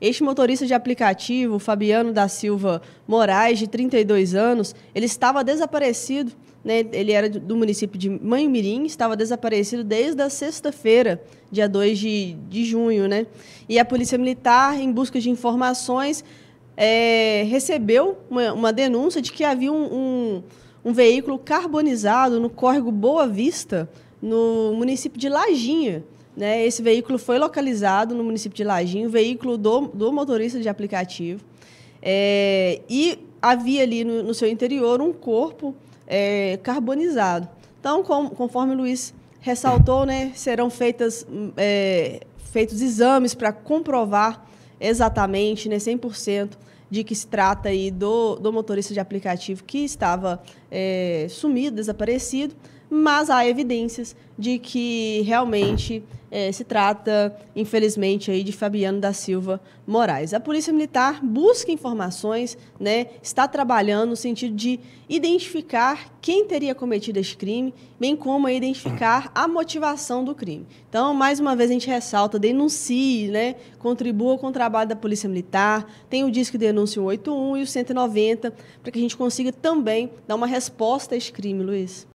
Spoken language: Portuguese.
Este motorista de aplicativo, Fabiano da Silva Moraes, de 32 anos, ele estava desaparecido, né? ele era do município de Manhumirim, estava desaparecido desde a sexta-feira, dia 2 de, de junho. Né? E a Polícia Militar, em busca de informações, é, recebeu uma, uma, denúncia de que havia um, um, um veículo carbonizado no córrego Boa Vista, no município de Lajinha. Né? Esse veículo foi localizado no município de Laginho, veículo do, do motorista de aplicativo. É, e havia ali no, no, seu interior um corpo é, carbonizado. Então, com, conforme o Luiz ressaltou, né, serão feitas, é, feitos exames para comprovar exatamente, né, 100%, de que se trata aí do, do motorista de aplicativo que estava é, sumido, desaparecido, mas há evidências de que realmente é, se trata, infelizmente, aí de Fabiano da Silva Moraes. A Polícia Militar busca informações, né, está trabalhando no sentido de identificar quem teria cometido esse crime, bem como identificar a motivação do crime. Então, mais uma vez, a gente ressalta, denuncie, né, contribua com o trabalho da Polícia Militar, tem o Disque Denúncia 181 e o 190, para que a gente consiga também dar uma resposta a esse crime, Luiz.